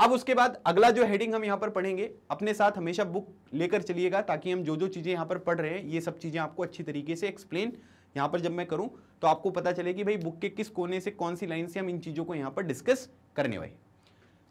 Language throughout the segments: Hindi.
अब उसके बाद अगला जो हेडिंग हम यहाँ पर पढ़ेंगे अपने साथ हमेशा बुक लेकर चलिएगा ताकि हम जो जो चीज़ें यहाँ पर पढ़ रहे हैं ये सब चीज़ें आपको अच्छी तरीके से एक्सप्लेन यहाँ पर जब मैं करूँ तो आपको पता चले कि भाई बुक के किस कोने से कौन सी लाइन से हम इन चीज़ों को यहाँ पर डिस्कस करने वाले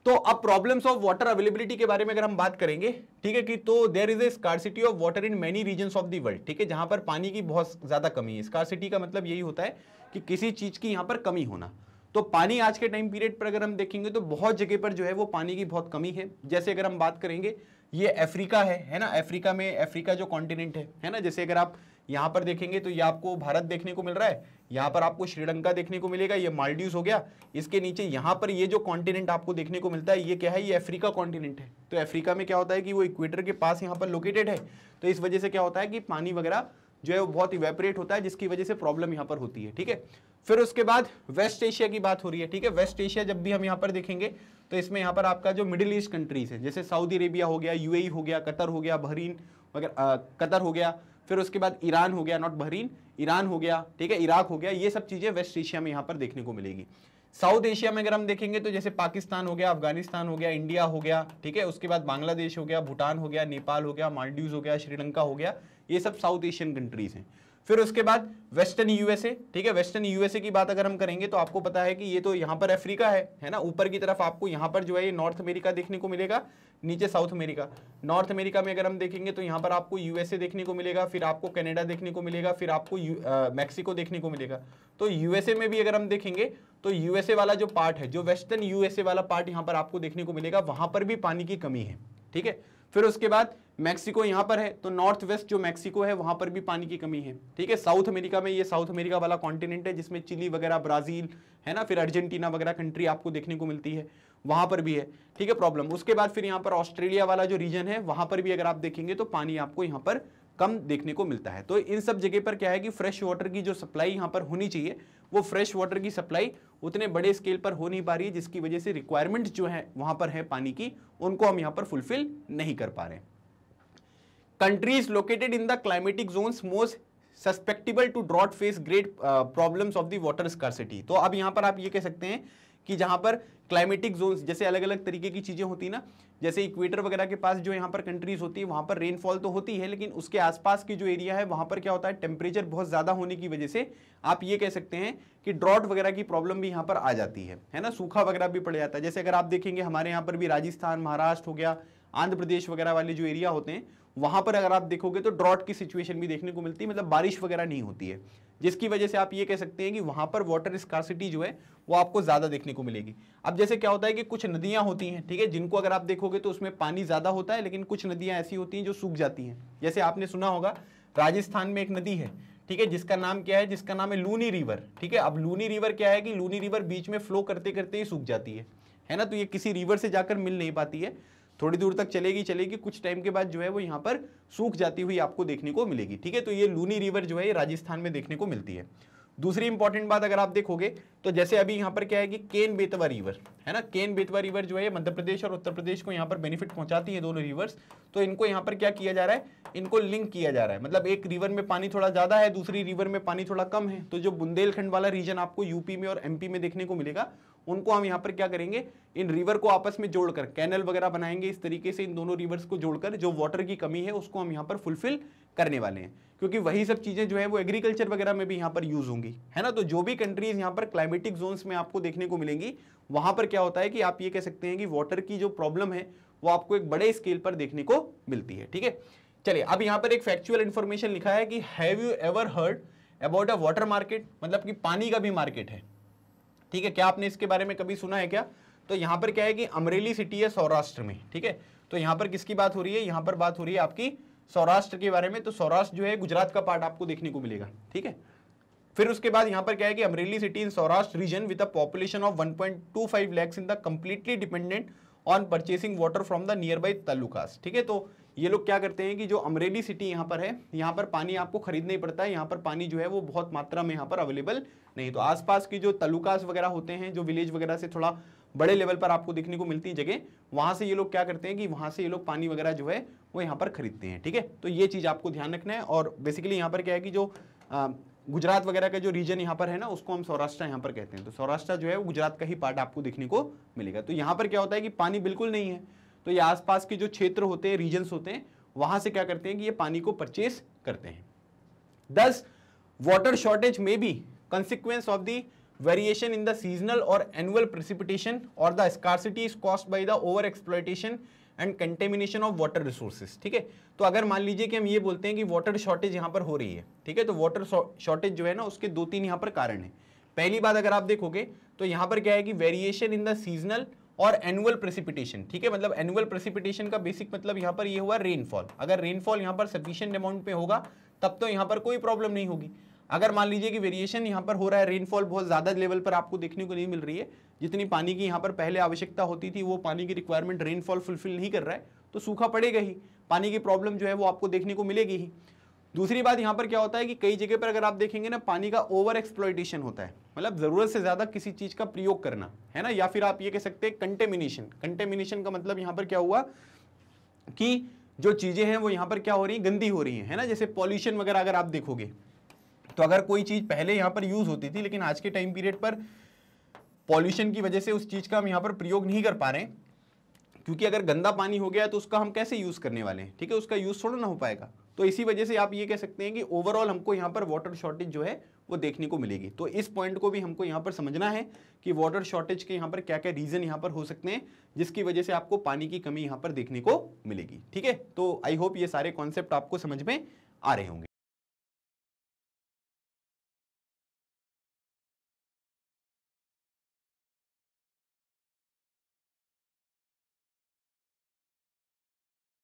तो अब प्रॉब्लम्स ऑफ वाटर अवेलेबिलिटी के बारे में अगर हम बात करेंगे ठीक है कि तो there is a scarcity of water in many region of the world ठीक है जहां पर पानी की बहुत ज़्यादा कमी है स्कारसिटी का मतलब यही होता है कि किसी चीज़ की यहाँ पर कमी होना तो पानी आज के टाइम पीरियड पर अगर हम देखेंगे तो बहुत जगह पर जो है वो पानी की बहुत कमी है जैसे अगर हम बात करेंगे ये अफ्रीका है है ना अफ्रीका में अफ्रीका जो कॉन्टिनेंट है है ना जैसे अगर आप यहाँ पर देखेंगे तो ये आपको भारत देखने को मिल रहा है यहाँ पर आपको श्रीलंका देखने को मिलेगा ये मालदीव हो गया इसके नीचे यहाँ पर ये जो कॉन्टिनेंट आपको देखने को मिलता है ये क्या है ये अफ्रीका कॉन्टिनेंट है तो अफ्रीका में क्या होता है कि वो इक्वेटर के पास यहाँ पर लोकेटेड है तो इस वजह से क्या होता है कि पानी वगैरह जो है वो बहुत इवेपरेट होता है जिसकी वजह से प्रॉब्लम यहाँ पर होती है ठीक है फिर उसके बाद वेस्ट एशिया की बात हो रही है ठीक है वेस्ट एशिया जब भी हम यहाँ पर देखेंगे तो इसमें यहाँ पर आपका जो मिडिल ईस्ट कंट्रीज है जैसे सऊदी अरेबिया हो गया यू हो गया कतर हो गया बहरीन वगैरह कतर हो गया फिर उसके बाद ईरान हो गया नॉट बहरीन ईरान हो गया ठीक है इराक हो गया ये सब चीज़ें वेस्ट एशिया में यहाँ पर देखने को मिलेगी साउथ एशिया में अगर हम देखेंगे तो जैसे पाकिस्तान हो गया अफगानिस्तान हो गया इंडिया हो गया ठीक है उसके बाद बांग्लादेश हो गया भूटान हो गया नेपाल हो गया मालदीव हो गया श्रीलंका हो गया ये सब साउथ एशियन कंट्रीज हैं फिर उसके बाद वेस्टर्न यूएसए ठीक है वेस्टर्न यूएसए की बात अगर हम करेंगे तो आपको पता है कि ये तो यहाँ पर अफ्रीका है है ना ऊपर की तरफ आपको यहाँ पर जो है ये नॉर्थ अमेरिका देखने को मिलेगा नीचे साउथ अमेरिका नॉर्थ अमेरिका में अगर हम देखेंगे तो यहाँ पर आपको यूएसए देखने को मिलेगा फिर आपको कैनेडा देखने को मिलेगा फिर आपको मैक्सिको देखने को मिलेगा तो यूएसए में भी अगर हम देखेंगे तो यूएसए वाला जो पार्ट है जो वेस्टर्न यूएसए वाला पार्ट यहाँ पर आपको देखने को मिलेगा वहाँ पर भी पानी की कमी है ठीक है फिर उसके बाद मैक्सिको यहां पर है तो नॉर्थ वेस्ट जो मैक्सिको है वहां पर भी पानी की कमी है ठीक है साउथ अमेरिका में ये साउथ अमेरिका वाला कॉन्टिनेंट है जिसमें चिली वगैरह ब्राज़ील है ना फिर अर्जेंटीना वगैरह कंट्री आपको देखने को मिलती है वहां पर भी है ठीक है प्रॉब्लम उसके बाद फिर यहां पर ऑस्ट्रेलिया वाला जो रीजन है वहां पर भी अगर आप देखेंगे तो पानी आपको यहां पर कम देखने को मिलता है तो इन सब जगह पर क्या है कि फ्रेश वाटर की जो सप्लाई यहाँ पर होनी चाहिए वो फ्रेश वाटर की सप्लाई उतने बड़े स्केल पर हो नहीं पा रही है जिसकी वजह से रिक्वायरमेंट जो है वहाँ पर है पानी की उनको हम यहाँ पर फुलफिल नहीं कर पा रहे countries located in the climatic zone most susceptible to drought face great problem of the scarcity scarcity तो अब यहाँ पर आप ये कह सकते हैं कि जहाँ पर क्लाइमेटिक जोन जैसे अलग अलग तरीके की चीज़ें होती ना जैसे इक्वेटर वगैरह के पास जो यहाँ पर कंट्रीज होती है वहाँ पर रेनफॉल तो होती है लेकिन उसके आसपास की जो एरिया है वहाँ पर क्या होता है टेम्परेचर बहुत ज़्यादा होने की वजह से आप ये कह सकते हैं कि ड्रॉट वगैरह की प्रॉब्लम भी यहाँ पर आ जाती है है ना सूखा वगैरह भी पड़ जाता है जैसे अगर आप देखेंगे हमारे यहाँ पर भी राजस्थान महाराष्ट्र हो गया आंध्र प्रदेश वगैरह वाले जो एरिया होते हैं वहां पर अगर आप देखोगे तो ड्रॉट की सिचुएशन भी देखने को मिलती है मतलब बारिश वगैरह नहीं होती है जिसकी वजह से आप ये कह सकते हैं कि वहां पर वाटर स्कारसिटी जो है वो आपको ज़्यादा देखने को मिलेगी अब जैसे क्या होता है कि कुछ नदियाँ होती हैं ठीक है जिनको अगर आप देखोगे तो उसमें पानी ज़्यादा होता है लेकिन कुछ नदियाँ ऐसी होती हैं जो सूख जाती हैं जैसे आपने सुना होगा राजस्थान में एक नदी है ठीक है जिसका नाम क्या है जिसका नाम है लूनी रिवर ठीक है अब लूनी रिवर क्या है कि लूनी रिवर बीच में फ्लो करते करते ही सूख जाती है है ना तो ये किसी रिवर से जाकर मिल नहीं पाती है थोड़ी दूर तक चलेगी चलेगी कुछ टाइम के बाद जो है वो यहाँ पर सूख जाती हुई आपको देखने को मिलेगी ठीक है तो ये लूनी रिवर जो है राजस्थान में देखने को मिलती है दूसरी इंपॉर्टेंट बात अगर आप देखोगे तो जैसे अभी यहां पर क्या है कि केन बेतवा रिवर है ना केन बेतवा रिवर जो है मध्य प्रदेश और उत्तर प्रदेश को यहां पर बेनिफिट पहुंचाती है दोनों रिवर्स तो इनको यहां पर क्या किया जा रहा है इनको लिंक किया जा रहा है मतलब एक रिवर में पानी थोड़ा ज़्यादा है दूसरी रिवर में पानी थोड़ा कम है तो जो बुंदेलखंड वाला रीजन आपको यूपी में और एमपी में देखने को मिलेगा उनको हम यहाँ पर क्या करेंगे इन रिवर को आपस में जोड़कर कैनल वगैरह बनाएंगे इस तरीके से इन दोनों रिवर्स को जोड़कर जो वाटर की कमी है उसको हम यहाँ पर फुलफिल करने वाले हैं क्योंकि वही सब चीज़ें जो है वो एग्रीकल्चर वगैरह में भी यहाँ पर यूज़ होंगी है ना तो जो भी कंट्रीज़ यहाँ पर क्लाइमेटिक जोन्स में आपको देखने को मिलेंगी वहां पर क्या होता है कि आप ये कह सकते हैं कि वाटर की जो प्रॉब्लम है वो आपको एक बड़े स्केल पर देखने को मिलती है ठीक है चलिए अब यहाँ पर एक फैक्चुअल इन्फॉर्मेशन लिखा है कि have you ever heard about a water market मतलब कि पानी का भी मार्केट है ठीक है क्या आपने इसके बारे में कभी सुना है क्या तो यहाँ पर क्या है कि अमरेली सिटी है सौराष्ट्र में ठीक है तो यहाँ पर किसकी बात हो रही है यहाँ पर बात हो रही है आपकी सौराष्ट्र के बारे में तो सौराष्ट्र जो है गुजरात का पार्ट आपको देखने को मिलेगा ठीक है फिर उसके बाद यहाँ पर क्या है कि Amreli city in Saurashtra region with a population of 1.25 lakhs in the completely dependent on purchasing water from the nearby talukas ठीक है तो ये लोग क्या करते हैं कि जो अमरेली सिटी यहाँ पर है यहाँ पर पानी आपको खरीदना ही पड़ता है यहाँ पर पानी जो है वो बहुत मात्रा में यहाँ पर अवेलेबल नहीं तो आसपास की जो तालुकास वगैरह होते हैं जो विलेज वगैरह से थोड़ा बड़े लेवल पर आपको देखने को मिलती है जगह वहां से ये लोग क्या करते हैं कि वहां से ये लोग पानी वगैरह जो है वो यहाँ पर खरीदते हैं ठीक है तो ये चीज़ आपको ध्यान रखना है और बेसिकली यहाँ पर क्या है कि जो गुजरात वगैरह का जो रीजन यहाँ पर है ना उसको हम सौराष्ट्र यहाँ पर कहते हैं तो सौराष्ट्र जो है वो गुजरात का ही पार्ट आपको देखने को मिलेगा तो यहाँ पर क्या होता है कि पानी बिल्कुल नहीं है तो ये आसपास के जो क्षेत्र होते हैं रीजन होते हैं वहां से क्या करते हैं कि ये पानी को परचेस करते हैं दस वाटर शॉर्टेज में भी consequence of the variation in the seasonal और एनुअल प्रेसिपिटेशन और the scarcity is caused by the over exploitation and contamination of water resources ठीक है तो अगर मान लीजिए कि हम ये बोलते हैं कि वाटर शॉर्टेज यहाँ पर हो रही है ठीक है तो वाटर शॉर्टेज जो है ना उसके दो तीन यहाँ पर कारण है पहली बात अगर आप देखोगे तो यहाँ पर क्या है कि वेरिएशन इन द सीजनल और एनुअल प्रेसिपिटेशन ठीक है मतलब एनुअल प्रेसिपिटेशन का बेसिक मतलब यहाँ पर ये यह हुआ रेनफॉल अगर रेनफॉल यहाँ पर सफिशियंट अमाउंट में होगा तब तो यहाँ पर कोई प्रॉब्लम नहीं होगी अगर मान लीजिए कि वेरिएशन यहाँ पर हो रहा है रेनफॉल बहुत ज़्यादा लेवल पर आपको देखने को नहीं मिल रही है जितनी पानी की यहाँ पर पहले आवश्यकता होती थी वो पानी की रिक्वायरमेंट रेनफॉल फुलफिल नहीं कर रहा है तो सूखा पड़ेगा ही पानी की प्रॉब्लम जो है वो आपको देखने को मिलेगी ही दूसरी बात यहाँ पर क्या होता है कि कई जगह पर अगर आप देखेंगे ना पानी का ओवर एक्सप्लॉयटेशन होता है मतलब ज़रूरत से ज़्यादा किसी चीज़ का प्रयोग करना है ना या फिर आप ये कह सकते हैं कंटेमिनेशन कंटेमिनेशन का मतलब यहाँ पर क्या हुआ कि जो चीज़ें हैं वो यहाँ पर क्या हो रही हैं गंदी हो रही हैं है ना जैसे पॉल्यूशन वगैरह अगर आप देखोगे तो अगर कोई चीज़ पहले यहाँ पर यूज़ होती थी लेकिन आज के टाइम पीरियड पर पॉल्यूशन की वजह से उस चीज़ का हम यहाँ पर प्रयोग नहीं कर पा रहे क्योंकि अगर गंदा पानी हो गया तो उसका हम कैसे यूज़ करने वाले हैं ठीक है उसका यूज़ थोड़ा ना हो पाएगा तो इसी वजह से आप ये कह सकते हैं कि ओवरऑल हमको यहाँ पर वाटर शॉर्टेज जो है वो देखने को मिलेगी तो इस पॉइंट को भी हमको यहाँ पर समझना है कि वाटर शॉर्टेज के यहाँ पर क्या क्या रीज़न यहाँ पर हो सकते हैं जिसकी वजह से आपको पानी की कमी यहाँ पर देखने को मिलेगी ठीक है तो आई होप ये सारे कॉन्सेप्ट आपको समझ में आ रहे होंगे